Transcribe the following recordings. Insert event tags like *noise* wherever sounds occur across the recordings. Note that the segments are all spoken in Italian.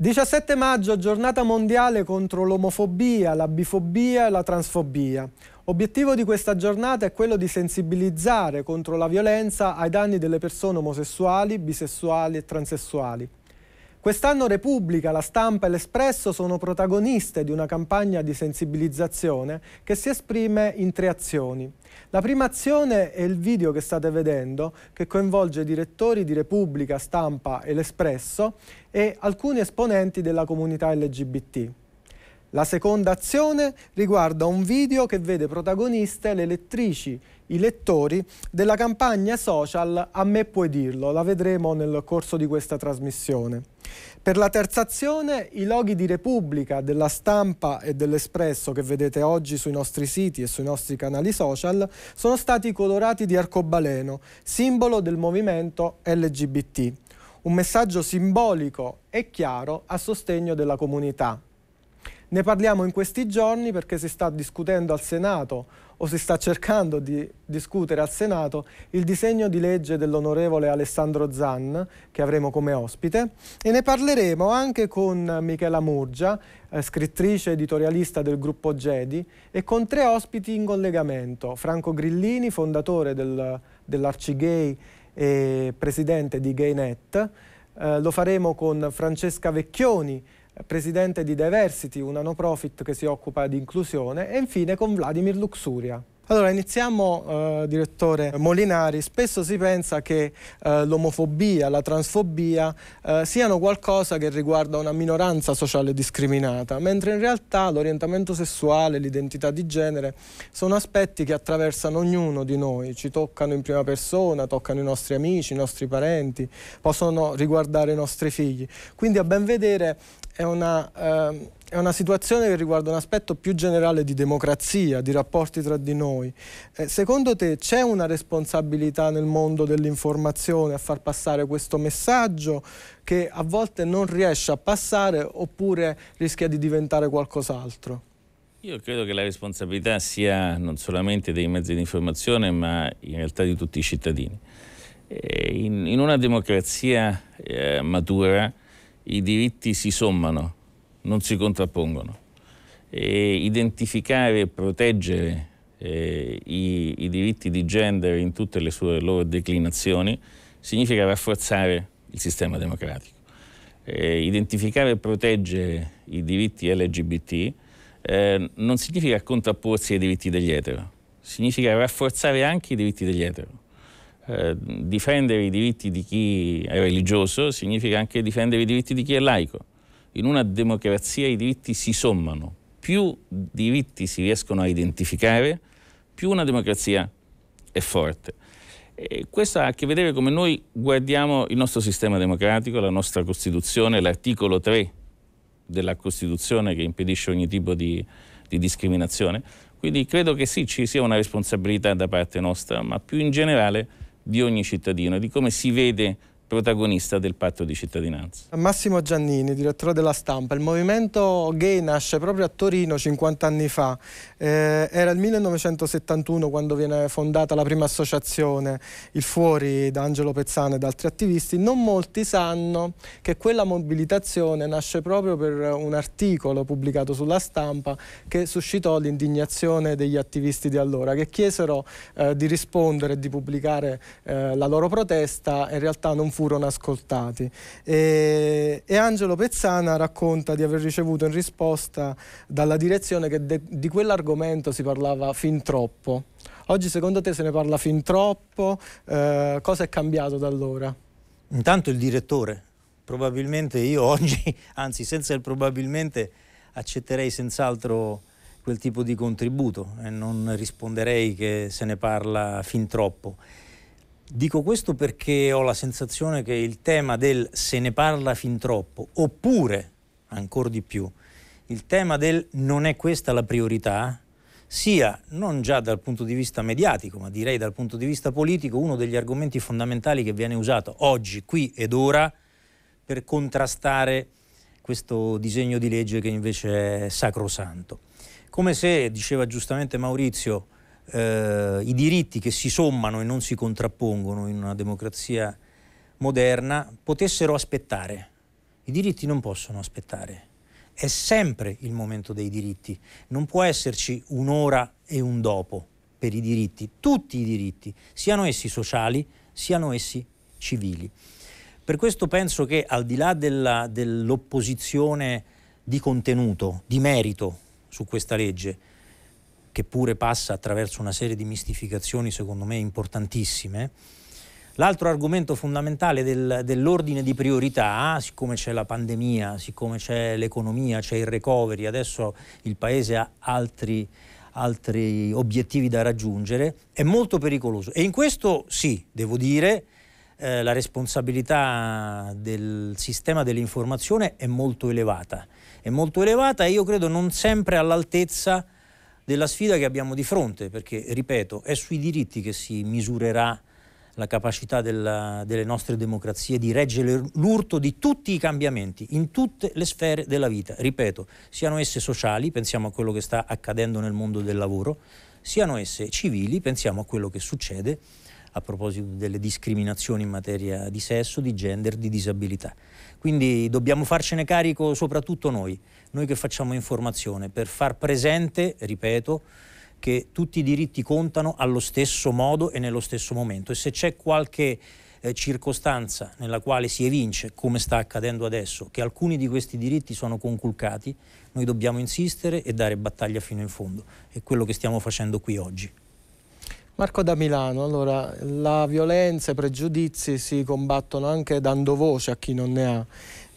17 maggio, giornata mondiale contro l'omofobia, la bifobia e la transfobia. Obiettivo di questa giornata è quello di sensibilizzare contro la violenza ai danni delle persone omosessuali, bisessuali e transessuali. Quest'anno Repubblica, La Stampa e L'Espresso sono protagoniste di una campagna di sensibilizzazione che si esprime in tre azioni. La prima azione è il video che state vedendo, che coinvolge i direttori di Repubblica, Stampa e L'Espresso e alcuni esponenti della comunità LGBT. La seconda azione riguarda un video che vede protagoniste le lettrici i lettori della campagna social A me puoi dirlo, la vedremo nel corso di questa trasmissione. Per la terza azione i loghi di Repubblica, della Stampa e dell'Espresso che vedete oggi sui nostri siti e sui nostri canali social sono stati colorati di arcobaleno, simbolo del movimento LGBT. Un messaggio simbolico e chiaro a sostegno della comunità. Ne parliamo in questi giorni perché si sta discutendo al Senato o si sta cercando di discutere al Senato il disegno di legge dell'onorevole Alessandro Zan che avremo come ospite e ne parleremo anche con Michela Murgia, eh, scrittrice editorialista del gruppo Gedi e con tre ospiti in collegamento, Franco Grillini, fondatore del, dell'Arcigay e presidente di GayNet, eh, lo faremo con Francesca Vecchioni, presidente di Diversity, una no profit che si occupa di inclusione, e infine con Vladimir Luxuria. Allora, iniziamo, eh, direttore Molinari. Spesso si pensa che eh, l'omofobia, la transfobia eh, siano qualcosa che riguarda una minoranza sociale discriminata, mentre in realtà l'orientamento sessuale, l'identità di genere sono aspetti che attraversano ognuno di noi, ci toccano in prima persona, toccano i nostri amici, i nostri parenti, possono riguardare i nostri figli. Quindi a ben vedere è una ehm, è una situazione che riguarda un aspetto più generale di democrazia, di rapporti tra di noi. Eh, secondo te c'è una responsabilità nel mondo dell'informazione a far passare questo messaggio che a volte non riesce a passare oppure rischia di diventare qualcos'altro? Io credo che la responsabilità sia non solamente dei mezzi di informazione ma in realtà di tutti i cittadini. Eh, in, in, una democrazia eh, matura i diritti si sommano non si contrappongono. E identificare e proteggere eh, i, i, diritti di genere in tutte le sue loro declinazioni significa rafforzare il sistema democratico. Eh, identificare e proteggere i diritti LGBT eh, non significa contrapporsi ai diritti degli etero, significa rafforzare anche i diritti degli etero. Eh, difendere i diritti di chi è religioso significa anche difendere i diritti di chi è laico in una democrazia i diritti si sommano, più diritti si riescono a identificare, più una democrazia è forte. E questo ha a che vedere come noi guardiamo il nostro sistema democratico, la nostra Costituzione, l'articolo 3 della Costituzione che impedisce ogni tipo di, di discriminazione. Quindi credo che sì, ci sia una responsabilità da parte nostra, ma più in generale di ogni cittadino, di come si vede protagonista del patto di cittadinanza. Massimo Giannini, direttore della stampa, il movimento gay nasce proprio a Torino 50 anni fa, eh, era il 1971 quando viene fondata la prima associazione, il Fuori, da Angelo Pezzano e da altri attivisti, non molti sanno che quella mobilitazione nasce proprio per un articolo pubblicato sulla stampa che suscitò l'indignazione degli attivisti di allora, che chiesero eh, di rispondere e di pubblicare eh, la loro protesta, in realtà non fu furono ascoltati. E, e Angelo Pezzana racconta di aver ricevuto in risposta dalla direzione che de, di quell'argomento si parlava fin troppo. Oggi secondo te se ne parla fin troppo? Eh, cosa è cambiato da allora? Intanto il direttore, probabilmente io oggi, *laughs* anzi senza il probabilmente, accetterei senz'altro quel tipo di contributo e non risponderei che se ne parla fin troppo. Dico questo perché ho la sensazione che il tema del se ne parla fin troppo, oppure, ancora di più, il tema del non è questa la priorità, sia non già dal punto di vista mediatico, ma direi dal punto di vista politico, uno degli argomenti fondamentali che viene usato oggi, qui ed ora, per contrastare questo disegno di legge che invece è sacrosanto. Come se, diceva giustamente Maurizio, eh, i diritti che si sommano e non si contrappongono in una democrazia moderna potessero aspettare. I diritti non possono aspettare. È sempre il momento dei diritti. Non può esserci un'ora e un dopo per i diritti, tutti i diritti, siano essi sociali, siano essi civili. Per questo penso che al di là della, dell'opposizione di contenuto, di merito su questa legge, che pure passa attraverso una serie di mistificazioni secondo me importantissime. L'altro argomento fondamentale del, dell'ordine di priorità, siccome c'è la pandemia, siccome c'è l'economia, c'è il recovery, adesso il Paese ha altri, altri obiettivi da raggiungere, è molto pericoloso. E in questo sì, devo dire, eh, la responsabilità del sistema dell'informazione è molto elevata. È molto elevata e io credo non sempre all'altezza della sfida che abbiamo di fronte, perché, ripeto, è sui diritti che si misurerà la capacità della, delle nostre democrazie di reggere l'urto di tutti i cambiamenti in tutte le sfere della vita, ripeto, siano esse sociali, pensiamo a quello che sta accadendo nel mondo del lavoro, siano esse civili, pensiamo a quello che succede a proposito delle discriminazioni in materia di sesso, di gender, di disabilità. Quindi dobbiamo farcene carico soprattutto noi. Noi che facciamo informazione per far presente, ripeto, che tutti i diritti contano allo stesso modo e nello stesso momento e se c'è qualche eh, circostanza nella quale si evince, come sta accadendo adesso, che alcuni di questi diritti sono conculcati, noi dobbiamo insistere e dare battaglia fino in fondo. È quello che stiamo facendo qui oggi. Marco da Milano, allora la violenza e i pregiudizi si combattono anche dando voce a chi non ne ha.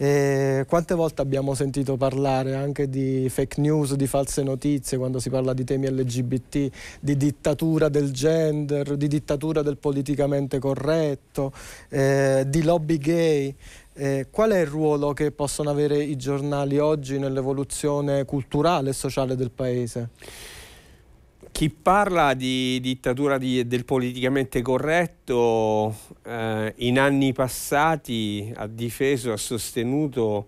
E quante volte abbiamo sentito parlare anche di fake news, di false notizie, quando si parla di temi LGBT, di dittatura del gender, di dittatura del politicamente corretto, eh, di lobby gay. Eh, qual è il ruolo che possono avere i giornali oggi nell'evoluzione culturale e sociale del Paese? chi parla di dittatura di, del politicamente corretto eh, in anni passati ha difeso, ha sostenuto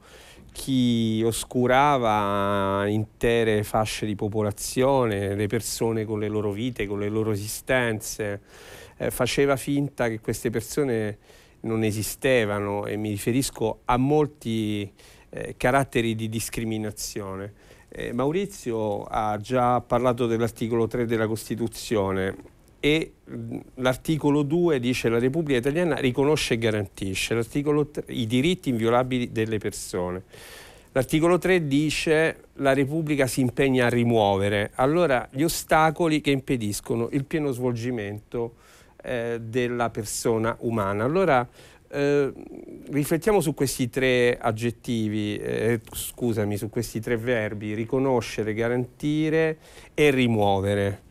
chi oscurava intere fasce di popolazione, le persone con le loro vite, con le loro esistenze, eh, faceva finta che queste persone non esistevano e mi riferisco a molti eh, caratteri di discriminazione. Eh, Maurizio ha già parlato dell'articolo 3 della Costituzione e l'articolo 2 dice la Repubblica italiana riconosce e garantisce 3, i diritti inviolabili delle persone. L'articolo 3 dice la Repubblica si impegna a rimuovere allora gli ostacoli che impediscono il pieno svolgimento eh, della persona umana. Allora, eh, riflettiamo su questi tre aggettivi, eh, scusami, su questi tre verbi, riconoscere, garantire e rimuovere.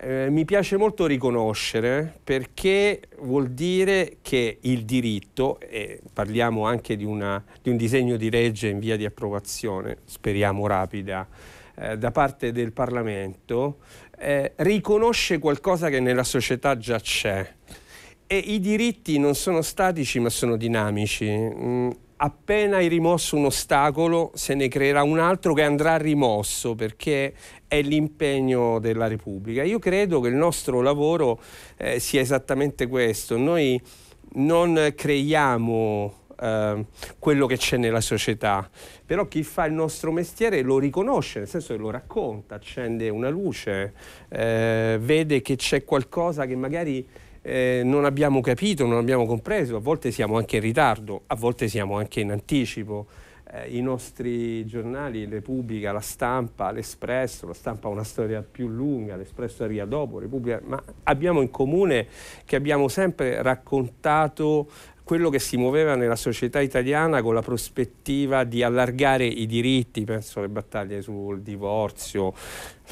Eh, mi piace molto riconoscere perché vuol dire che il diritto, e parliamo anche di, una, di un disegno di legge in via di approvazione, speriamo rapida, eh, da parte del Parlamento, eh, riconosce qualcosa che nella società già c'è e i diritti non sono statici ma sono dinamici. Mm, appena hai rimosso un ostacolo se ne creerà un altro che andrà rimosso perché è l'impegno della Repubblica. Io credo che il nostro lavoro eh, sia esattamente questo. Noi non creiamo eh, quello che c'è nella società, però chi fa il nostro mestiere lo riconosce, nel senso che lo racconta, accende una luce, eh, vede che c'è qualcosa che magari eh, non abbiamo capito, non abbiamo compreso, a volte siamo anche in ritardo, a volte siamo anche in anticipo. Eh, I nostri giornali, Repubblica, La Stampa, L'Espresso, La Stampa ha una storia più lunga, L'Espresso arriva dopo, Repubblica, ma abbiamo in comune che abbiamo sempre raccontato quello che si muoveva nella società italiana con la prospettiva di allargare i diritti, penso alle battaglie sul divorzio,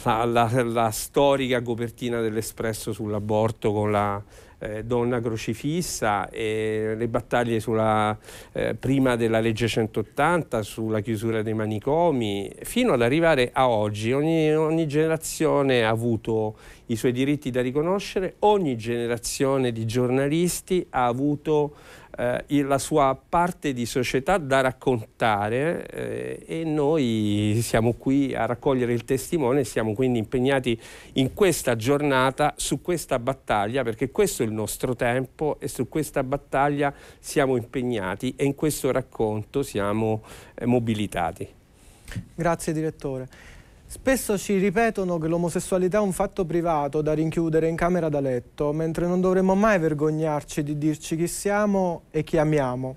la, la, la storica copertina dell'Espresso sull'aborto con la eh, donna crocifissa e le battaglie sulla, eh, prima della legge 180 sulla chiusura dei manicomi fino ad arrivare a oggi ogni, ogni, generazione ha avuto i suoi diritti da riconoscere ogni generazione di giornalisti ha avuto eh, la sua parte di società da raccontare eh, e noi siamo qui a raccogliere il testimone, siamo quindi impegnati in questa giornata, su questa battaglia, perché questo è il nostro tempo e su questa battaglia siamo impegnati e in questo racconto siamo eh, mobilitati. Grazie direttore. Spesso ci ripetono che l'omosessualità è un fatto privato da rinchiudere in camera da letto, mentre non dovremmo mai vergognarci di dirci chi siamo e chi amiamo.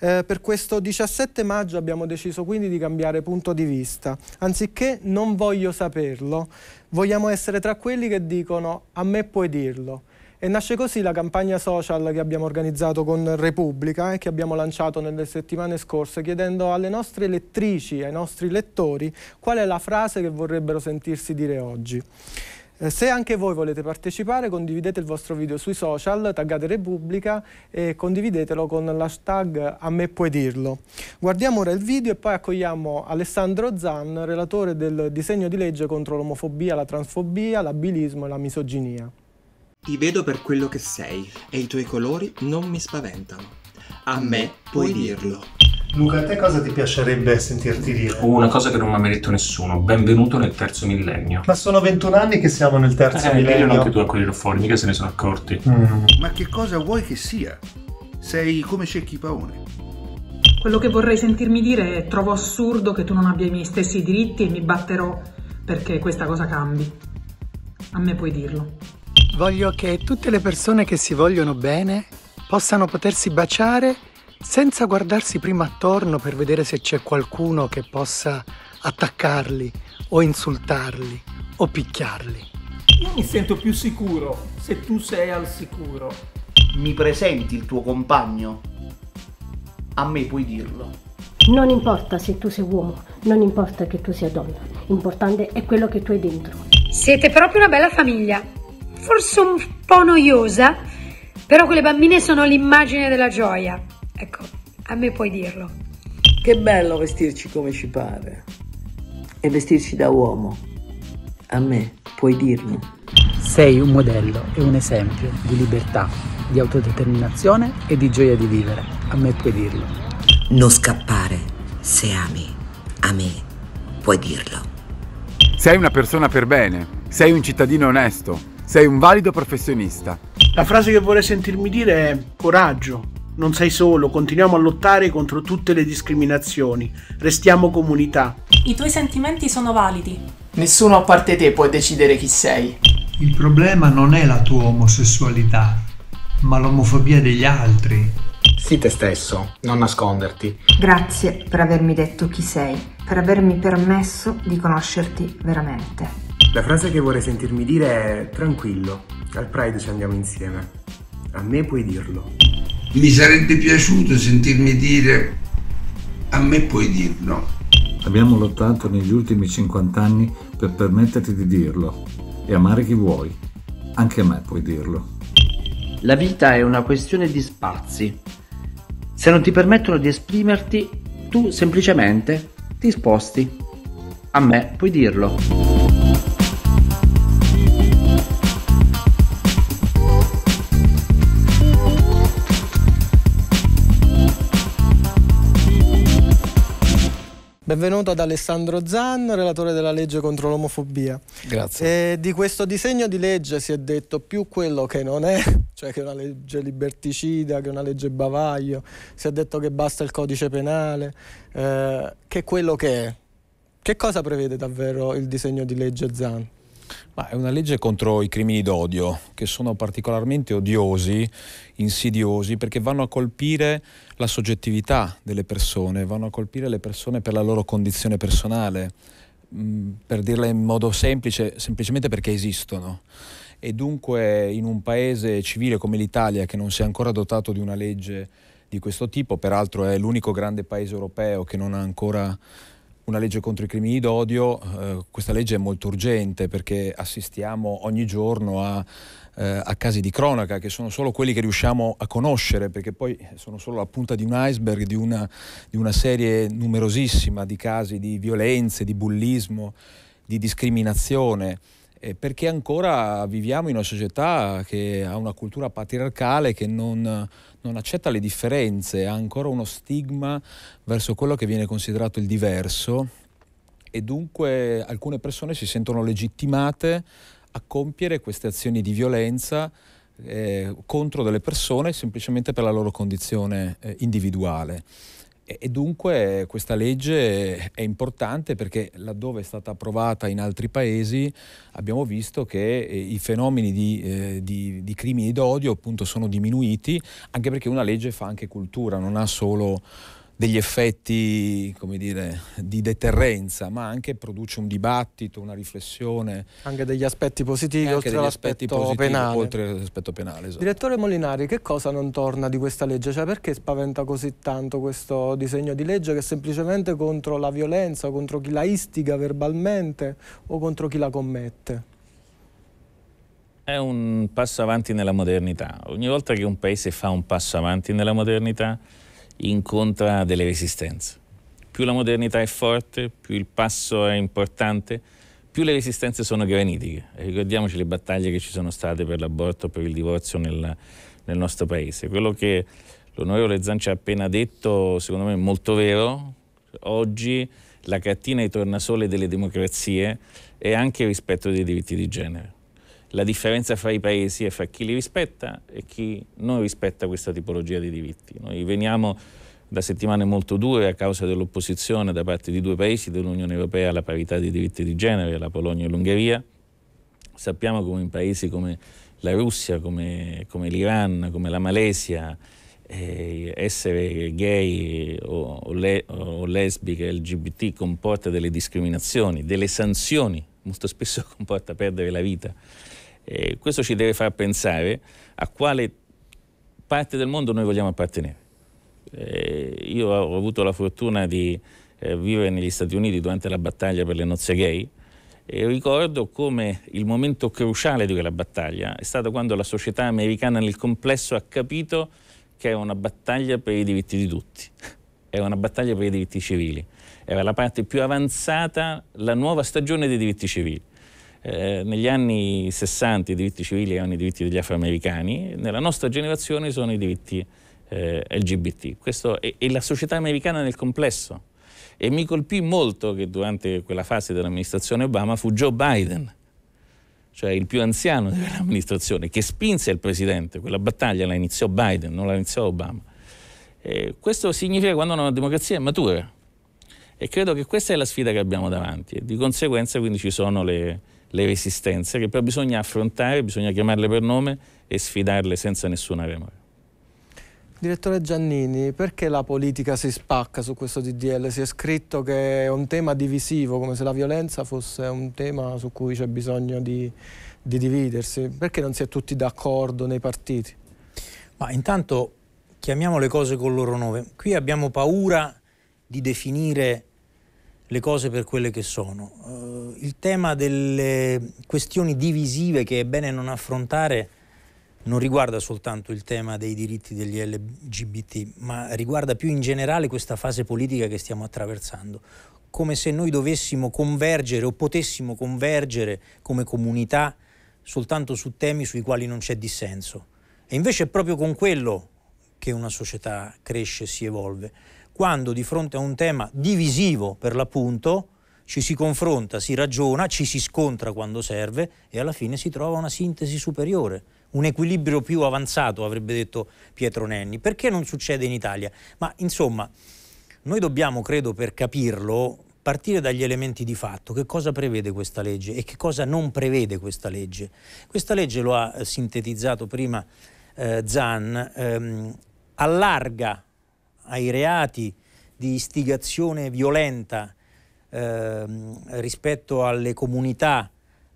Eh, per questo 17 maggio abbiamo deciso quindi di cambiare punto di vista. Anziché non voglio saperlo, vogliamo essere tra quelli che dicono a me puoi dirlo. E nasce così la campagna social che abbiamo organizzato con Repubblica e che abbiamo lanciato nelle settimane scorse chiedendo alle nostre lettrici, ai nostri lettori, qual è la frase che vorrebbero sentirsi dire oggi. Eh, se anche voi volete partecipare condividete il vostro video sui social, taggate Repubblica e condividetelo con l'hashtag a me puoi dirlo. Guardiamo ora il video e poi accogliamo Alessandro Zan, relatore del disegno di legge contro l'omofobia, la transfobia, l'abilismo e la misoginia. Ti vedo per quello che sei e i tuoi colori non mi spaventano. A me puoi dirlo. Luca, a te cosa ti piacerebbe sentirti dire? Una cosa che non mi ha mai detto nessuno. Benvenuto nel terzo millennio. Ma sono 21 anni che siamo nel terzo eh, millennio. Eh, che tu a quelli fuori, mica se ne sono accorti. Mm. Ma che cosa vuoi che sia? Sei come Cecchi Paone. Quello che vorrei sentirmi dire è trovo assurdo che tu non abbia i miei stessi diritti e mi batterò perché questa cosa cambi. A me puoi dirlo. Voglio che tutte le persone che si vogliono bene possano potersi baciare senza guardarsi prima attorno per vedere se c'è qualcuno che possa attaccarli o insultarli o picchiarli. Io mi sento più sicuro se tu sei al sicuro. Mi presenti il tuo compagno? A me puoi dirlo. Non importa se tu sei uomo, non importa che tu sia donna, l'importante è quello che tu hai dentro. Siete proprio una bella famiglia forse un po' noiosa, però quelle bambine sono l'immagine della gioia. Ecco, a me puoi dirlo. Che bello vestirci come ci pare e vestirci da uomo. A me puoi dirlo. Sei un modello e un esempio di libertà, di autodeterminazione e di gioia di vivere. A me puoi dirlo. Non scappare se ami. A me puoi dirlo. Sei una persona per bene, sei un cittadino onesto, sei un valido professionista. La frase che vorrei sentirmi dire è coraggio. Non sei solo, continuiamo a lottare contro tutte le discriminazioni. Restiamo comunità. I tuoi sentimenti sono validi. Nessuno a parte te può decidere chi sei. Il problema non è la tua omosessualità, ma l'omofobia degli altri. Sii te stesso, non nasconderti. Grazie per avermi detto chi sei, per avermi permesso di conoscerti veramente. La frase che vorrei sentirmi dire è tranquillo, al Pride ci andiamo insieme. A me puoi dirlo. Mi sarebbe piaciuto sentirmi dire a me puoi dirlo. Abbiamo lottato negli ultimi 50 anni per permetterti di dirlo e amare chi vuoi. Anche a me puoi dirlo. La vita è una questione di spazi. Se non ti permettono di esprimerti, tu semplicemente ti sposti. A me puoi dirlo. Benvenuto ad Alessandro Zan, relatore della legge contro l'omofobia. Grazie. E di questo disegno di legge si è detto più quello che non è, *laughs* cioè che è una legge liberticida, che è una legge bavaglio, si è detto che basta il codice penale, eh, che quello che è. Che cosa prevede davvero il disegno di legge Zan? Ma è una legge contro i crimini d'odio, che sono particolarmente odiosi, insidiosi, perché vanno a colpire la soggettività delle persone, vanno a colpire le persone per la loro condizione personale, mm, per dirla in modo semplice, semplicemente perché esistono. E dunque in un paese civile come l'Italia, che non si è ancora dotato di una legge di questo tipo, peraltro è l'unico grande paese europeo che non ha ancora una legge contro i crimini d'odio, eh, questa legge è molto urgente perché assistiamo ogni giorno a, eh, a, casi di cronaca che sono solo quelli che riusciamo a conoscere perché poi sono solo la punta di un iceberg di una, di una serie numerosissima di casi di violenze, di bullismo, di discriminazione eh, perché ancora viviamo in una società che ha una cultura patriarcale che non, non accetta le differenze, ha ancora uno stigma verso quello che viene considerato il diverso e dunque alcune persone si sentono legittimate a compiere queste azioni di violenza eh, contro delle persone semplicemente per la loro condizione eh, individuale. E dunque questa legge è importante perché laddove è stata approvata in altri paesi abbiamo visto che eh, i fenomeni di, eh, di, di crimini d'odio appunto sono diminuiti anche perché una legge fa anche cultura, non ha solo degli effetti come dire, di deterrenza, ma anche produce un dibattito, una riflessione. Anche degli aspetti positivi, oltre all'aspetto penale. Oltre all'aspetto penale esatto. Direttore Molinari, che cosa non torna di questa legge? Cioè, perché spaventa così tanto questo disegno di legge che è semplicemente contro la violenza, contro chi la istiga verbalmente o contro chi la commette? È un passo avanti nella modernità. Ogni volta che un paese fa un passo avanti nella modernità, incontra delle resistenze. Più la modernità è forte, più il passo è importante, più le resistenze sono granitiche. Ricordiamoci le battaglie che ci sono state per l'aborto, per il divorzio nel, nel nostro paese. Quello che l'onorevole Zancia ha appena detto, secondo me è molto vero. Oggi la catena di tornasole delle democrazie è anche il rispetto dei diritti di genere la differenza fra i paesi e fra chi li rispetta e chi non rispetta questa tipologia di diritti. Noi veniamo da settimane molto dure a causa dell'opposizione da parte di due paesi dell'Unione Europea alla parità dei diritti di genere, la Polonia e l'Ungheria. Sappiamo come in paesi come la Russia, come, come l'Iran, come la Malesia, eh, essere gay o, o, le, o lesbiche, LGBT comporta delle discriminazioni, delle sanzioni, molto spesso *laughs* comporta perdere la vita. Eh, questo ci deve far pensare a quale parte del mondo noi vogliamo appartenere. Eh, io ho avuto la fortuna di eh, vivere negli Stati Uniti durante la battaglia per le nozze gay e ricordo come il momento cruciale di quella battaglia è stato quando la società americana nel complesso ha capito che era una battaglia per i diritti di tutti, era una battaglia per i diritti civili, era la parte più avanzata, la nuova stagione dei diritti civili eh, negli anni 60 i diritti civili erano i diritti degli afroamericani, nella nostra generazione sono i diritti eh, LGBT. Questo è, è la società americana nel complesso. E mi colpì molto che durante quella fase dell'amministrazione Obama fu Joe Biden cioè il più anziano dell'amministrazione, che spinse il presidente, quella battaglia la iniziò Biden, non la iniziò Obama. Eh, questo significa quando una democrazia è matura e credo che questa è la sfida che abbiamo davanti e di conseguenza quindi ci sono le, le resistenze che però bisogna affrontare, bisogna chiamarle per nome e sfidarle senza nessuna remora. Direttore Giannini, perché la politica si spacca su questo DDL? Si è scritto che è un tema divisivo, come se la violenza fosse un tema su cui c'è bisogno di, di dividersi. Perché non si è tutti d'accordo nei partiti? Ma intanto chiamiamo le cose col loro nome. Qui abbiamo paura di definire le cose per quelle che sono. Eh, il tema delle questioni divisive che è bene non affrontare non riguarda soltanto il tema dei diritti degli LGBT, ma riguarda più in generale questa fase politica che stiamo attraversando, come se noi dovessimo convergere o potessimo convergere come comunità soltanto su temi sui quali non c'è dissenso. E invece è proprio con quello che una società cresce e si evolve quando di fronte a un tema divisivo per l'appunto ci si confronta, si ragiona, ci si scontra quando serve e alla fine si trova una sintesi superiore, un equilibrio più avanzato, avrebbe detto Pietro Nenni. Perché non succede in Italia? Ma insomma, noi dobbiamo, credo, per capirlo, partire dagli elementi di fatto, che cosa prevede questa legge e che cosa non prevede questa legge. Questa legge, lo ha sintetizzato prima eh, Zan, ehm, allarga ai reati di istigazione violenta eh, rispetto alle comunità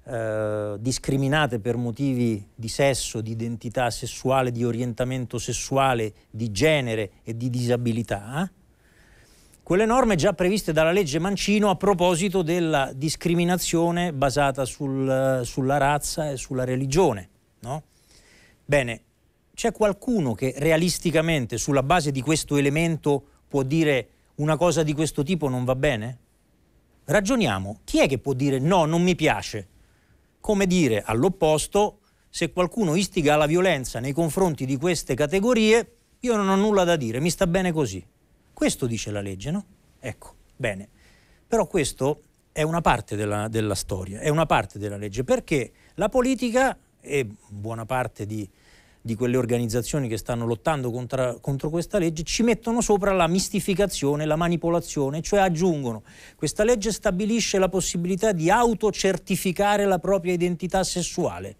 eh, discriminate per motivi di sesso, di identità sessuale, di orientamento sessuale, di genere e di disabilità, quelle norme già previste dalla legge Mancino a proposito della discriminazione basata sul, sulla razza e sulla religione. No? Bene, c'è qualcuno che realisticamente sulla base di questo elemento può dire una cosa di questo tipo non va bene? Ragioniamo, chi è che può dire no, non mi piace? Come dire all'opposto, se qualcuno istiga alla violenza nei confronti di queste categorie, io non ho nulla da dire, mi sta bene così. Questo dice la legge, no? Ecco, bene. Però questo è una parte della, della storia, è una parte della legge, perché la politica e buona parte di di quelle organizzazioni che stanno lottando contra, contro questa legge, ci mettono sopra la mistificazione, la manipolazione, cioè aggiungono questa legge stabilisce la possibilità di autocertificare la propria identità sessuale.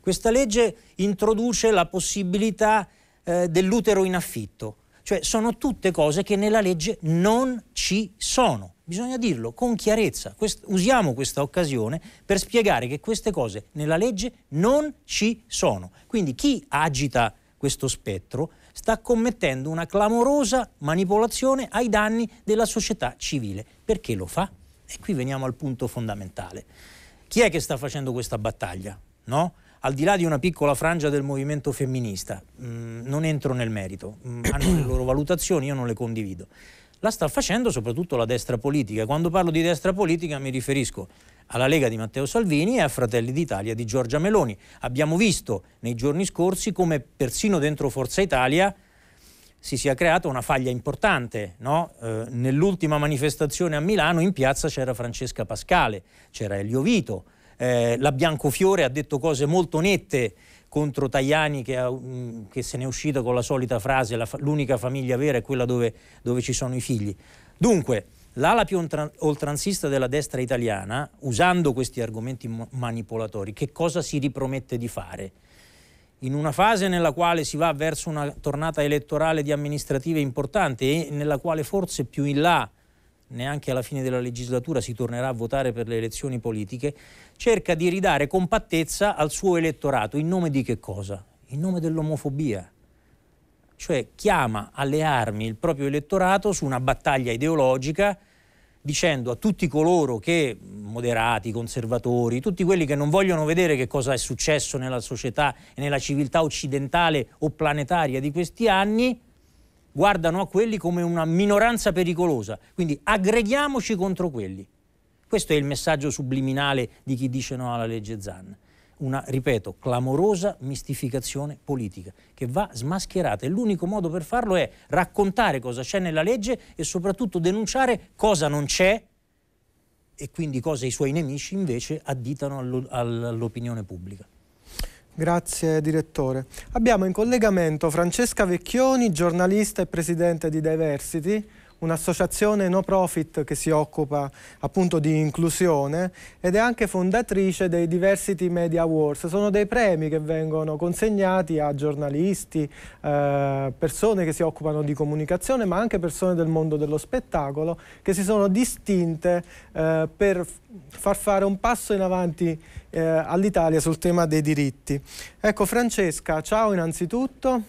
Questa legge introduce la possibilità eh, dell'utero in affitto. Cioè sono tutte cose che nella legge non ci sono. Bisogna dirlo con chiarezza. Quest- usiamo questa occasione per spiegare che queste cose nella legge non ci sono. Quindi chi agita questo spettro sta commettendo una clamorosa manipolazione ai danni della società civile. Perché lo fa? E qui veniamo al punto fondamentale. Chi è che sta facendo questa battaglia? No? Al di là di una piccola frangia del movimento femminista, mh, mm, non entro nel merito, mh, mm, hanno le loro valutazioni, io non le condivido la sta facendo soprattutto la destra politica. Quando parlo di destra politica mi riferisco alla Lega di Matteo Salvini e a Fratelli d'Italia di Giorgia Meloni. Abbiamo visto nei giorni scorsi come persino dentro Forza Italia si sia creata una faglia importante. No? Eh, nell'ultima manifestazione a Milano in piazza c'era Francesca Pascale, c'era Elio Vito, eh, la Biancofiore ha detto cose molto nette contro Tajani che, ha, che, se n'è uscito con la solita frase la, l'unica famiglia vera è quella dove, dove ci sono i figli. Dunque, l'ala più oltranzista della destra italiana, usando questi argomenti manipolatori, che cosa si ripromette di fare? In una fase nella quale si va verso una tornata elettorale di amministrative importante e nella quale forse più in là neanche alla fine della legislatura si tornerà a votare per le elezioni politiche, cerca di ridare compattezza al suo elettorato. In nome di che cosa? In nome dell'omofobia. Cioè chiama alle armi il proprio elettorato su una battaglia ideologica dicendo a tutti coloro che, moderati, conservatori, tutti quelli che non vogliono vedere che cosa è successo nella società e nella civiltà occidentale o planetaria di questi anni, guardano a quelli come una minoranza pericolosa, quindi aggreghiamoci contro quelli. Questo è il messaggio subliminale di chi dice no alla legge Zan. Una, ripeto, clamorosa mistificazione politica che va smascherata e l'unico modo per farlo è raccontare cosa c'è nella legge e soprattutto denunciare cosa non c'è e quindi cosa i suoi nemici invece additano all'opinione pubblica. Grazie direttore. Abbiamo in collegamento Francesca Vecchioni, giornalista e presidente di Diversity, un'associazione no profit che si occupa appunto di inclusione ed è anche fondatrice dei Diversity Media Awards. Sono dei premi che vengono consegnati a giornalisti, eh, persone che si occupano di comunicazione, ma anche persone del mondo dello spettacolo che si sono distinte eh, per far fare un passo in avanti eh, all'Italia sul tema dei diritti. Ecco Francesca, ciao innanzitutto,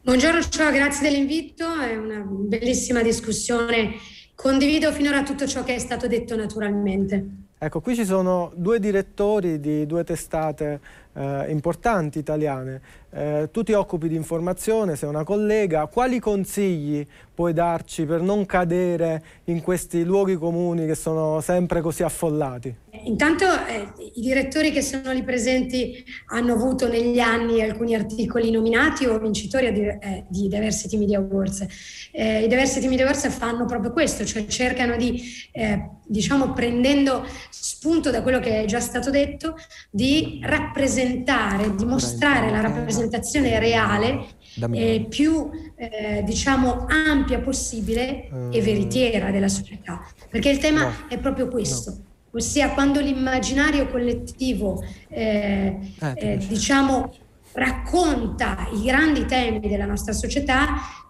Buongiorno, ciao, grazie dell'invito, è una bellissima discussione. Condivido finora tutto ciò che è stato detto naturalmente. Ecco, qui ci sono due direttori di due testate eh, importanti italiane. Eh, tu ti occupi di informazione, sei una collega. Quali consigli puoi darci per non cadere in questi luoghi comuni che sono sempre così affollati? Intanto eh, i direttori che sono lì presenti hanno avuto negli anni alcuni articoli nominati o vincitori di, eh, di Diversity Media Awards. Eh, I Diversity Media Awards fanno proprio questo, cioè cercano di, eh, diciamo, prendendo spunto da quello che è già stato detto, di rappresentare, di mostrare la rappresentazione reale eh, più eh, diciamo ampia possibile eh. e veritiera della società. Perché il tema no. è proprio questo. No. Ossia, quando l'immaginario collettivo, eh, eh, eh diciamo, racconta i grandi temi della nostra società,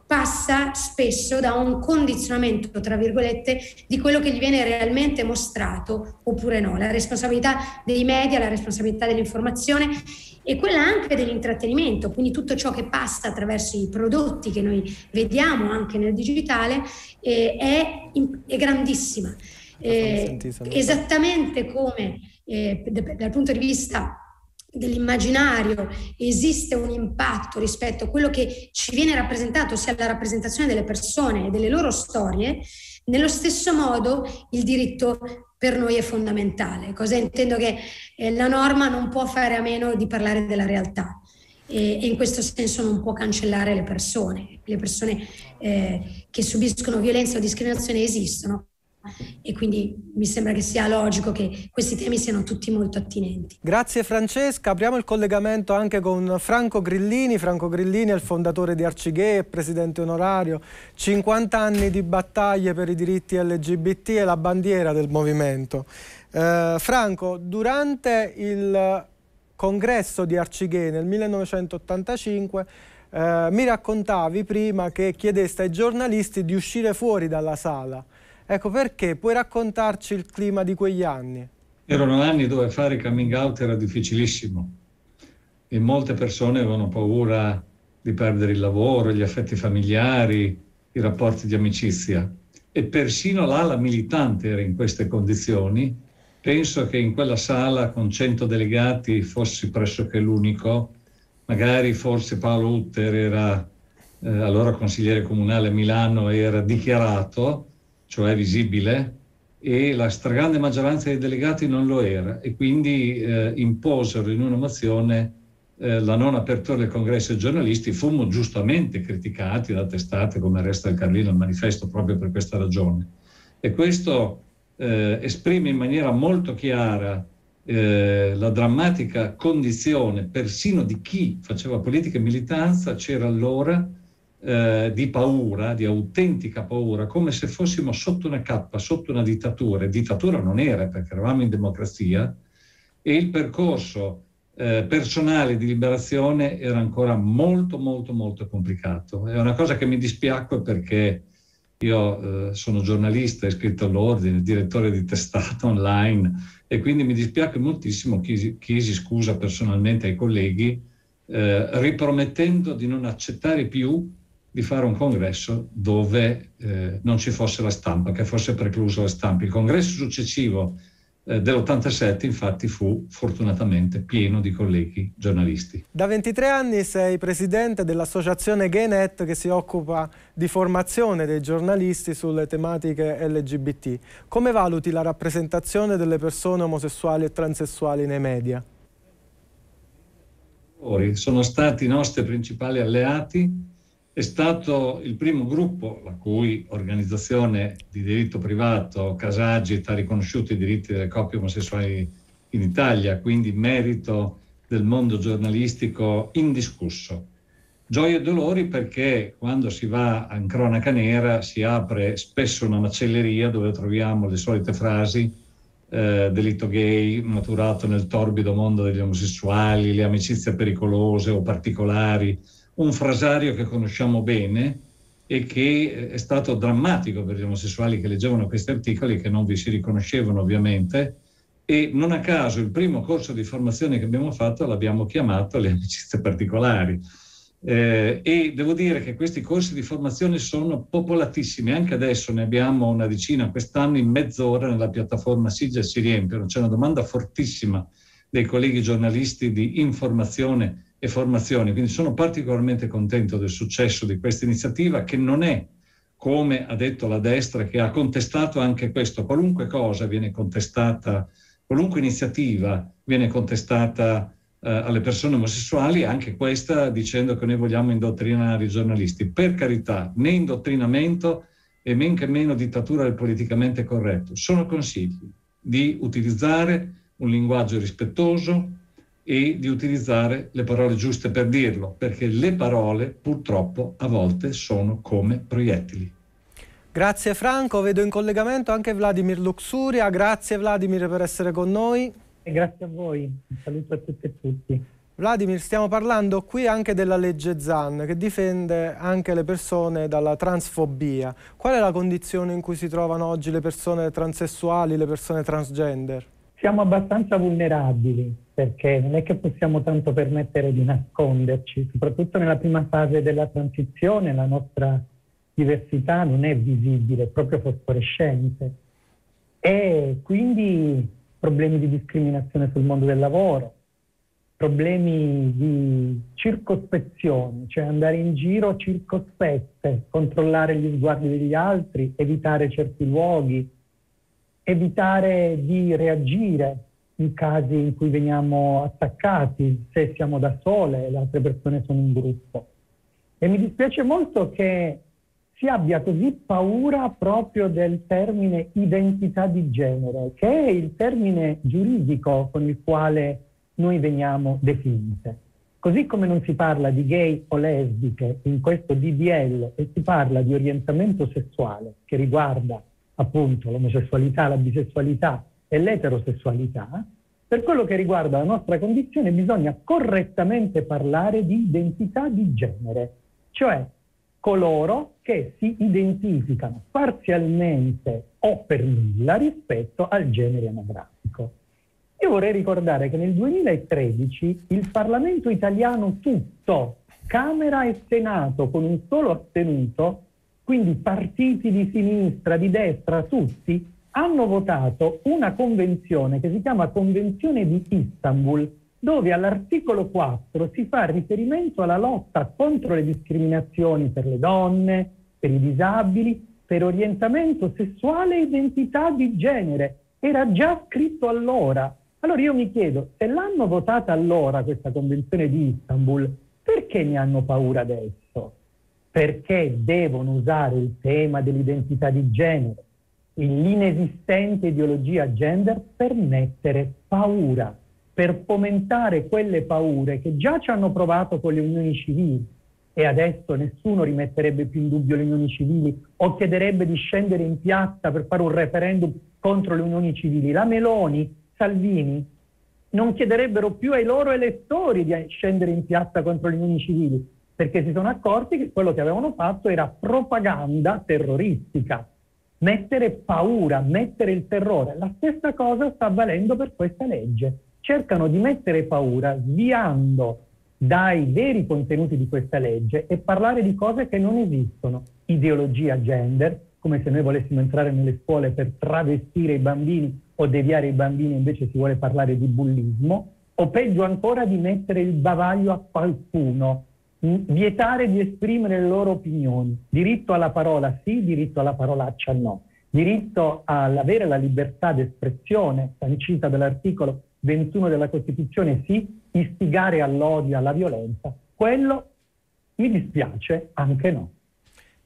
passa spesso da un condizionamento, tra virgolette, di quello che gli viene realmente mostrato oppure no, la responsabilità dei media, la responsabilità dell'informazione e quella anche dell'intrattenimento, quindi tutto ciò che passa attraverso i prodotti che noi vediamo anche nel digitale eh, è, è, grandissima. Eh, esattamente come eh, dal punto di vista dell'immaginario esiste un impatto rispetto a quello che ci viene rappresentato, sia la rappresentazione delle persone e delle loro storie, nello stesso modo il diritto per noi è fondamentale. Cosa intendo? Che eh, la norma non può fare a meno di parlare della realtà e, e in questo senso non può cancellare le persone. Le persone eh, che subiscono violenza o discriminazione esistono e quindi mi sembra che sia logico che questi temi siano tutti molto attinenti. Grazie Francesca, apriamo il collegamento anche con Franco Grillini. Franco Grillini è il fondatore di Arcighe, presidente onorario, 50 anni di battaglie per i diritti LGBT e la bandiera del movimento. Eh, Franco, durante il congresso di Arcighe nel 1985 eh, mi raccontavi prima che chiedeste ai giornalisti di uscire fuori dalla sala Ecco perché puoi raccontarci il clima di quegli anni? Erano anni dove fare coming out era difficilissimo e molte persone avevano paura di perdere il lavoro, gli affetti familiari, i rapporti di amicizia. E persino l'ala militante era in queste condizioni. Penso che in quella sala con 100 delegati fossi pressoché l'unico, magari forse Paolo Utter era eh, allora consigliere comunale a Milano era dichiarato, cioè visibile, e la stragrande maggioranza dei delegati non lo era e quindi eh, imposero in una mozione eh, la non apertura del congresso ai giornalisti. Fummo giustamente criticati da testate come Resta il Carlino il manifesto proprio per questa ragione. E questo eh, esprime in maniera molto chiara eh, la drammatica condizione persino di chi faceva politica e militanza c'era allora eh, di paura, di autentica paura, come se fossimo sotto una cappa, sotto una dittatura. E dittatura non era perché eravamo in democrazia e il percorso eh, personale di liberazione era ancora molto, molto, molto complicato. È una cosa che mi dispiacque perché io eh, sono giornalista, iscritto all'ordine, direttore di testata online e quindi mi dispiace moltissimo, chiesi, scusa personalmente ai colleghi, eh, ripromettendo di non accettare più di fare un congresso dove eh, non ci fosse la stampa, che fosse preclusa la stampa. Il congresso successivo eh, dell'87 infatti fu fortunatamente pieno di colleghi giornalisti. Da 23 anni sei presidente dell'associazione GayNet che si occupa di formazione dei giornalisti sulle tematiche LGBT. Come valuti la rappresentazione delle persone omosessuali e transessuali nei media? Sono stati i nostri principali alleati è stato il primo gruppo la cui organizzazione di diritto privato Casagit ha riconosciuto i diritti delle coppie omosessuali in Italia, quindi merito del mondo giornalistico indiscusso. Gioia e dolori perché quando si va in cronaca nera si apre spesso una macelleria dove troviamo le solite frasi eh, delitto gay maturato nel torbido mondo degli omosessuali, le amicizie pericolose o particolari, un frasario che conosciamo bene e che eh, è stato drammatico per gli omosessuali che leggevano questi articoli che non vi si riconoscevano ovviamente e non a caso il primo corso di formazione che abbiamo fatto l'abbiamo chiamato le amicizie particolari. Eh, e devo dire che questi corsi di formazione sono popolatissimi, anche adesso ne abbiamo una decina quest'anno in mezz'ora nella piattaforma SIGE si riempiono, c'è una domanda fortissima dei colleghi giornalisti di informazione e formazione. Quindi sono particolarmente contento del successo di questa iniziativa che non è come ha detto la destra che ha contestato anche questo, qualunque cosa viene contestata, qualunque iniziativa viene contestata eh, alle persone omosessuali, anche questa dicendo che noi vogliamo indottrinare i giornalisti. Per carità, né indottrinamento e men che meno dittatura del politicamente corretto, sono consigli di utilizzare un linguaggio rispettoso, e di utilizzare le parole giuste per dirlo, perché le parole purtroppo a volte sono come proiettili. Grazie Franco, vedo in collegamento anche Vladimir Luxuria, grazie Vladimir per essere con noi. E grazie a voi, un saluto a tutti e tutti. Vladimir, stiamo parlando qui anche della legge Zan che difende anche le persone dalla transfobia. Qual è la condizione in cui si trovano oggi le persone transessuali, le persone transgender? siamo abbastanza vulnerabili perché non è che possiamo tanto permettere di nasconderci, soprattutto nella prima fase della transizione la nostra diversità non è visibile, è proprio fosforescente e quindi problemi di discriminazione sul mondo del lavoro, problemi di circospezione, cioè andare in giro circospette, controllare gli sguardi degli altri, evitare certi luoghi, evitare di reagire in casi in cui veniamo attaccati, se siamo da sole e le altre persone sono in gruppo. E mi dispiace molto che si abbia così paura proprio del termine identità di genere, che è il termine giuridico con il quale noi veniamo definite. Così come non si parla di gay o lesbiche in questo DDL e si parla di orientamento sessuale che riguarda appunto l'omosessualità, la bisessualità e l'eterosessualità, per quello che riguarda la nostra condizione bisogna correttamente parlare di identità di genere, cioè coloro che si identificano parzialmente o per nulla rispetto al genere anagrafico. Io vorrei ricordare che nel 2013 il Parlamento italiano tutto, Camera e Senato con un solo astenuto, quindi partiti di sinistra, di destra, tutti hanno votato una convenzione che si chiama Convenzione di Istanbul, dove all'articolo 4 si fa riferimento alla lotta contro le discriminazioni per le donne, per i disabili, per orientamento sessuale e identità di genere. Era già scritto allora. Allora io mi chiedo, se l'hanno votata allora questa Convenzione di Istanbul, perché ne hanno paura adesso? perché devono usare il tema dell'identità di genere e l'inesistente ideologia gender per mettere paura, per fomentare quelle paure che già ci hanno provato con le unioni civili e adesso nessuno rimetterebbe più in dubbio le unioni civili o chiederebbe di scendere in piazza per fare un referendum contro le unioni civili. La Meloni, Salvini non chiederebbero più ai loro elettori di scendere in piazza contro le unioni civili, perché si sono accorti che quello che avevano fatto era propaganda terroristica, mettere paura, mettere il terrore. La stessa cosa sta avvalendo per questa legge. Cercano di mettere paura sviando dai veri contenuti di questa legge e parlare di cose che non esistono. Ideologia gender, come se noi volessimo entrare nelle scuole per travestire i bambini o deviare i bambini, invece si vuole parlare di bullismo, o peggio ancora di mettere il bavaglio a qualcuno vietare di esprimere le loro opinioni, diritto alla parola sì, diritto alla parolaccia no, diritto all'avere la libertà d'espressione sancita dall'articolo 21 della Costituzione sì, istigare all'odio, alla violenza, quello mi dispiace anche no.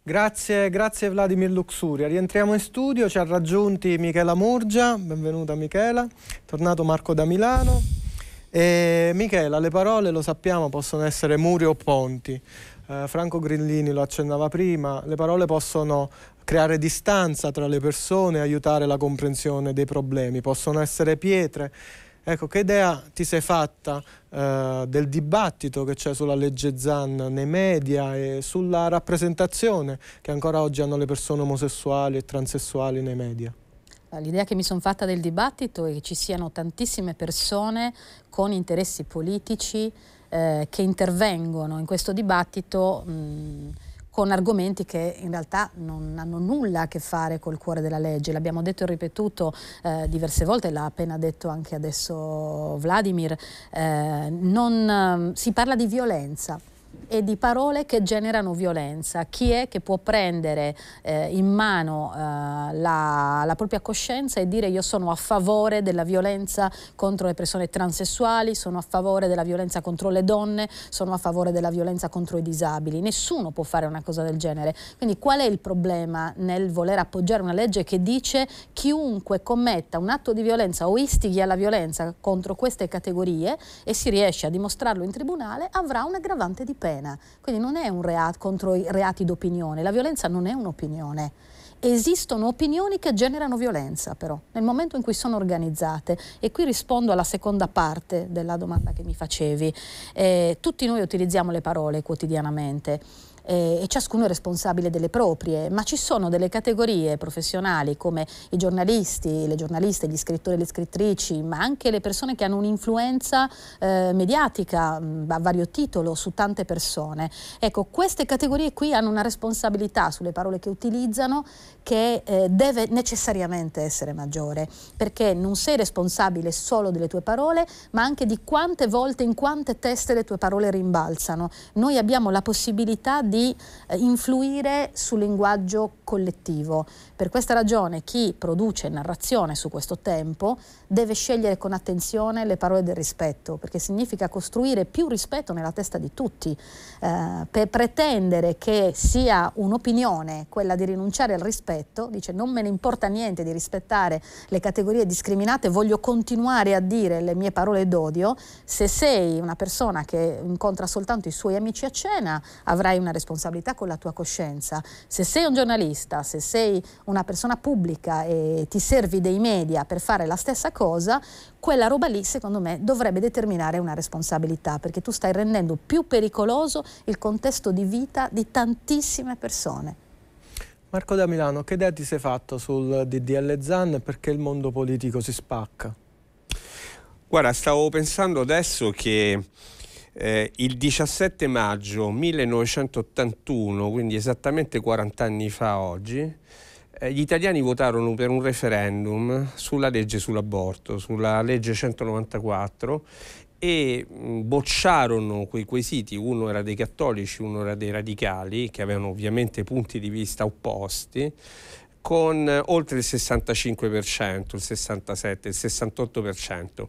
Grazie, grazie Vladimir Luxuria. Rientriamo in studio, ci ha raggiunti Michela Murgia, benvenuta Michela, tornato Marco da Milano. E Michela, le parole lo sappiamo possono essere muri o ponti. Eh, Franco Grillini lo accennava prima, le parole possono creare distanza tra le persone, aiutare la comprensione dei problemi, possono essere pietre. Ecco, che idea ti sei fatta eh, del dibattito che c'è sulla legge Zan nei media e sulla rappresentazione che ancora oggi hanno le persone omosessuali e transessuali nei media? L'idea che mi sono fatta del dibattito è che ci siano tantissime persone con interessi politici eh, che intervengono in questo dibattito mh, con argomenti che in realtà non hanno nulla a che fare col cuore della legge. L'abbiamo detto e ripetuto eh, diverse volte, l'ha appena detto anche adesso Vladimir, eh, non, ehm, si parla di violenza e di parole che generano violenza. Chi è che può prendere eh, in mano eh, la, la, propria coscienza e dire io sono a favore della violenza contro le persone transessuali, sono a favore della violenza contro le donne, sono a favore della violenza contro i disabili. Nessuno può fare una cosa del genere. Quindi qual è il problema nel voler appoggiare una legge che dice chiunque commetta un atto di violenza o istighi alla violenza contro queste categorie e si riesce a dimostrarlo in tribunale avrà un aggravante di pena? pena. Quindi non è un reato contro i reati d'opinione, la violenza non è un'opinione. Esistono opinioni che generano violenza però, nel momento in cui sono organizzate. E qui rispondo alla seconda parte della domanda che mi facevi. Eh, tutti noi utilizziamo le parole quotidianamente eh, e ciascuno è responsabile delle proprie, ma ci sono delle categorie professionali come i giornalisti, le giornaliste, gli scrittori e le scrittrici, ma anche le persone che hanno un'influenza eh, mediatica mm, a vario titolo su tante persone. Ecco, queste categorie qui hanno una responsabilità sulle parole che utilizzano che eh, deve necessariamente essere maggiore, perché non sei responsabile solo delle tue parole, ma anche di quante volte, in quante teste le tue parole rimbalzano. Noi abbiamo la possibilità di eh, influire sul linguaggio collettivo, per questa ragione chi produce narrazione su questo tempo deve scegliere con attenzione le parole del rispetto, perché significa costruire più rispetto nella testa di tutti. Eh, per pretendere che sia un'opinione quella di rinunciare al rispetto, dice non me ne importa niente di rispettare le categorie discriminate, voglio continuare a dire le mie parole d'odio, se sei una persona che incontra soltanto i suoi amici a cena avrai una responsabilità con la tua coscienza, se sei un giornalista, se sei un una persona pubblica e ti servi dei media per fare la stessa cosa, quella roba lì secondo me dovrebbe determinare una responsabilità perché tu stai rendendo più pericoloso il contesto di vita di tantissime persone. Marco da Milano, che idea ti sei fatto sul DDL Zan e perché il mondo politico si spacca? Guarda, stavo pensando adesso che eh, il 17 maggio 1981, quindi esattamente 40 anni fa oggi, eh, gli italiani votarono per un referendum sulla legge sull'aborto, sulla legge 194 e mm, bocciarono quei quesiti, uno era dei cattolici, uno era dei radicali, che avevano ovviamente punti di vista opposti, con eh, oltre il 65%, il 67%, il 68%.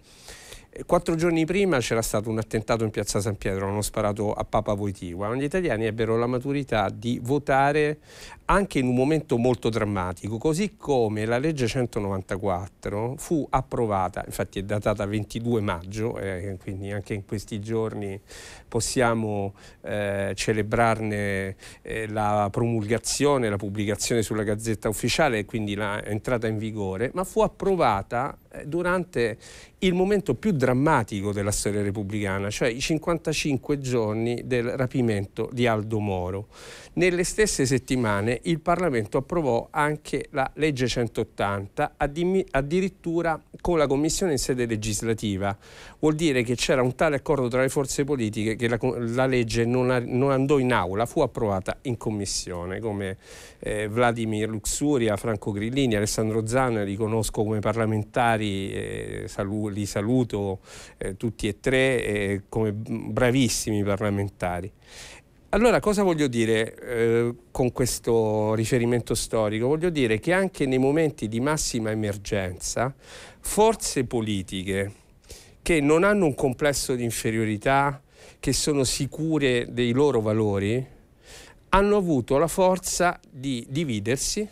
Eh, quattro giorni prima c'era stato un attentato in piazza San Pietro, hanno sparato a Papa Voitigua, Gli italiani ebbero la maturità di votare anche in un momento molto drammatico, così come la legge 194 fu approvata, infatti è datata 22 maggio, eh, quindi anche in questi giorni possiamo eh, celebrarne eh, la promulgazione, la pubblicazione sulla Gazzetta Ufficiale e quindi l'entrata in vigore, ma fu approvata eh, durante il momento più drammatico della storia repubblicana, cioè i 55 giorni del rapimento di Aldo Moro. Nelle stesse settimane il Parlamento approvò anche la legge 180, addirittura con la Commissione in sede legislativa. Vuol dire che c'era un tale accordo tra le forze politiche che la, la legge non, a, non, andò in aula, fu approvata in Commissione, come eh, Vladimir Luxuria, Franco Grillini, Alessandro Zanna, li conosco come parlamentari, eh, salu- li saluto eh, tutti e tre eh, come bravissimi parlamentari. Allora, cosa voglio dire eh, con questo riferimento storico? Voglio dire che anche nei momenti di massima emergenza, forze politiche che non hanno un complesso di inferiorità, che sono sicure dei loro valori, hanno avuto la forza di dividersi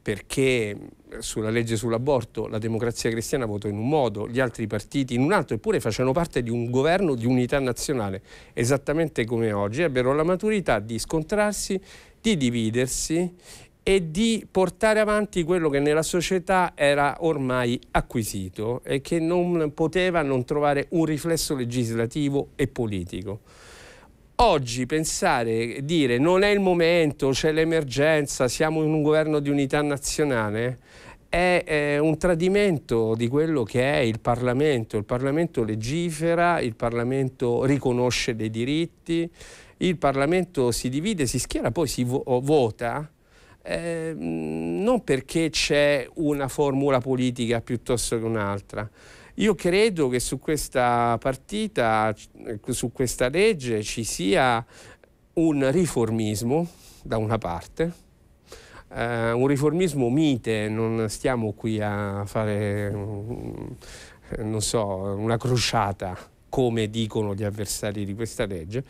perché sulla legge sull'aborto la democrazia cristiana votò in un modo, gli altri partiti in un altro, eppure facevano parte di un governo di unità nazionale, esattamente come oggi, ebbero la maturità di scontrarsi, di dividersi e di portare avanti quello che nella società era ormai acquisito e che non poteva non trovare un riflesso legislativo e politico. Oggi pensare, dire non è il momento, c'è l'emergenza, siamo in un governo di unità nazionale, è eh, un tradimento di quello che è il Parlamento. Il Parlamento legifera, il Parlamento riconosce dei diritti, il Parlamento si divide, si schiera, poi si vo- vota. Eh, non perché c'è una formula politica piuttosto che un'altra. Io credo che su questa partita, su questa legge ci sia un riformismo da una parte eh, un riformismo mite, non stiamo qui a fare, eh, non so, una crociata come dicono gli avversari di questa legge,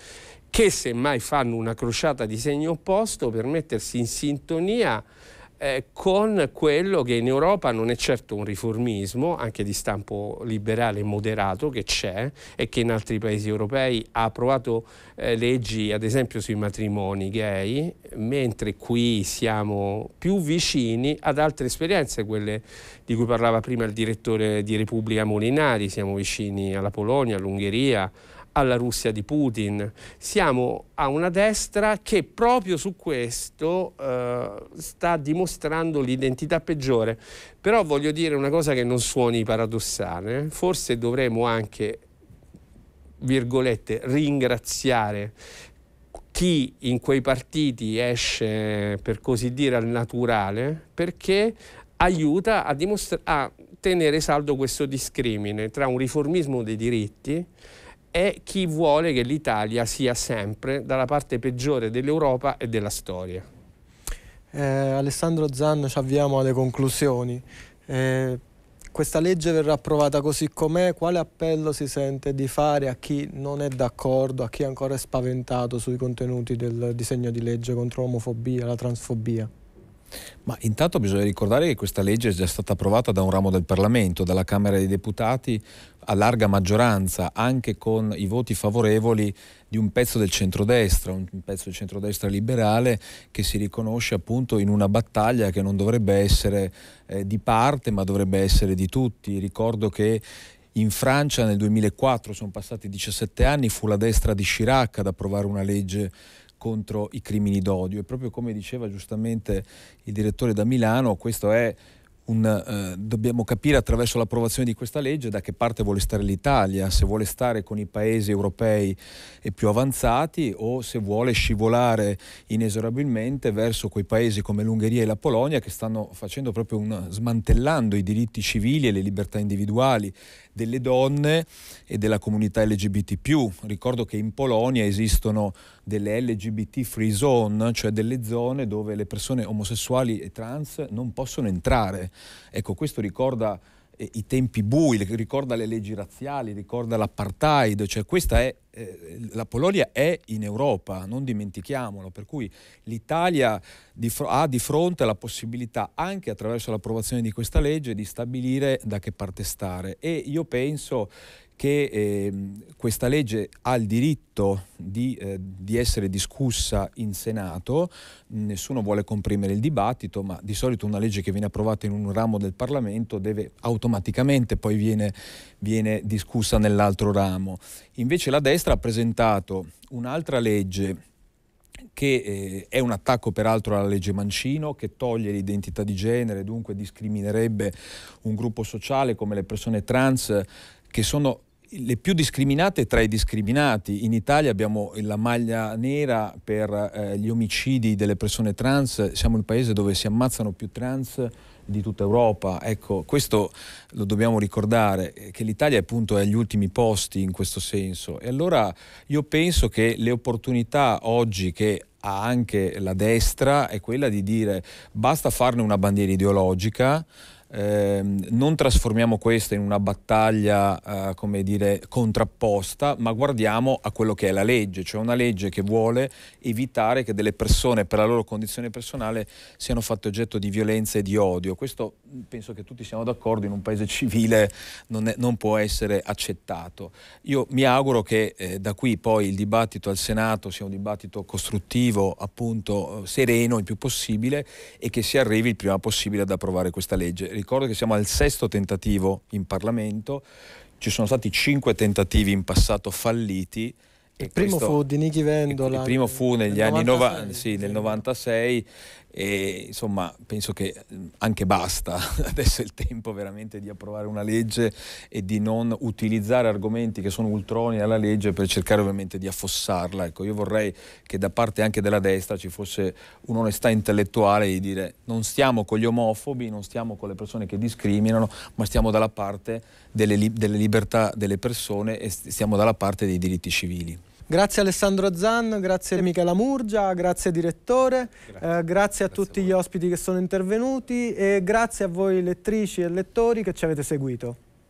che semmai fanno una crociata di segno opposto per mettersi in sintonia eh, con quello che in Europa non è certo un riformismo, anche di stampo liberale moderato che c'è e che in altri paesi europei ha approvato eh, leggi ad esempio sui matrimoni gay, mentre qui siamo più vicini ad altre esperienze, quelle di cui parlava prima il direttore di Repubblica Molinari, siamo vicini alla Polonia, all'Ungheria, alla Russia di Putin. Siamo a una destra che proprio su questo eh, sta dimostrando l'identità peggiore. Però voglio dire una cosa che non suoni paradossale, forse dovremmo anche, virgolette, ringraziare chi in quei partiti esce, per così dire, al naturale, perché aiuta a, dimostra- a tenere saldo questo discrimine tra un riformismo dei diritti, è chi vuole che l'Italia sia sempre dalla parte peggiore dell'Europa e della storia. Eh, Alessandro Zanno, ci avviamo alle conclusioni. Eh, questa legge verrà approvata così com'è, quale appello si sente di fare a chi non è d'accordo, a chi ancora è spaventato sui contenuti del disegno di legge contro l'omofobia, e la transfobia? Ma intanto bisogna ricordare che questa legge è già stata approvata da un ramo del Parlamento, dalla Camera dei Deputati, a larga maggioranza, anche con i voti favorevoli di un pezzo del centrodestra, un pezzo del centrodestra liberale che si riconosce appunto in una battaglia che non dovrebbe essere eh, di parte ma dovrebbe essere di tutti. Ricordo che in Francia nel 2004, sono passati 17 anni, fu la destra di Chirac ad approvare una legge contro i crimini d'odio e proprio come diceva giustamente il direttore da Milano, questo è un, eh, dobbiamo capire attraverso l'approvazione di questa legge da che parte vuole stare l'Italia, se vuole stare con i paesi europei e più avanzati o se vuole scivolare inesorabilmente verso quei paesi come l'Ungheria e la Polonia che stanno facendo proprio un, smantellando i diritti civili e le libertà individuali delle donne e della comunità LGBT. Ricordo che in Polonia esistono delle LGBT free zone, cioè delle zone dove le persone omosessuali e trans non possono entrare. Ecco, questo ricorda eh, i tempi bui, ricorda le leggi razziali, ricorda l'apartheid, cioè questa è, eh, la Polonia è in Europa, non dimentichiamolo, per cui l'Italia di fr- ha di fronte la possibilità anche attraverso l'approvazione di questa legge di stabilire da che parte stare e io penso che eh, questa legge ha il diritto di, eh, di, essere discussa in Senato, nessuno vuole comprimere il dibattito, ma di solito una legge che viene approvata in un ramo del Parlamento deve automaticamente poi viene, viene discussa nell'altro ramo. Invece la destra ha presentato un'altra legge che eh, è un attacco peraltro alla legge Mancino che toglie l'identità di genere, dunque discriminerebbe un gruppo sociale come le persone trans che sono le più discriminate tra i discriminati. In Italia abbiamo la maglia nera per eh, gli omicidi delle persone trans, siamo il paese dove si ammazzano più trans di tutta Europa. Ecco, questo lo dobbiamo ricordare, eh, che l'Italia appunto è agli ultimi posti in questo senso. E allora io penso che le opportunità oggi che ha anche la destra è quella di dire basta farne una bandiera ideologica, eh, non trasformiamo questa in una battaglia eh, come dire, contrapposta, ma guardiamo a quello che è la legge, cioè una legge che vuole evitare che delle persone per la loro condizione personale siano fatte oggetto di violenza e di odio. Questo mm, penso che tutti siamo d'accordo, in un paese civile non, è, non può essere accettato. Io mi auguro che eh, da qui poi il dibattito al Senato sia un dibattito costruttivo, appunto eh, sereno il più possibile e che si arrivi il prima possibile ad approvare questa legge ricordo che siamo al sesto tentativo in Parlamento, ci sono stati cinque tentativi in passato falliti. Il primo questo, fu di Nichi Vendola. Il primo fu negli nel anni 90, sì, nel 96 e, insomma, penso che anche basta, *laughs* adesso è il tempo veramente di approvare una legge e di non utilizzare argomenti che sono ultroni alla legge per cercare ovviamente di affossarla. Ecco, io vorrei che da parte anche della destra ci fosse un'onestà intellettuale di dire non stiamo con gli omofobi, non stiamo con le persone che discriminano, ma stiamo dalla parte delle, li- delle libertà delle persone e stiamo dalla parte dei diritti civili. Grazie Alessandro Azzan, grazie Michela Murgia, grazie direttore, grazie, eh, grazie a grazie tutti a gli ospiti che sono intervenuti e grazie a voi lettrici e lettori che ci avete seguito.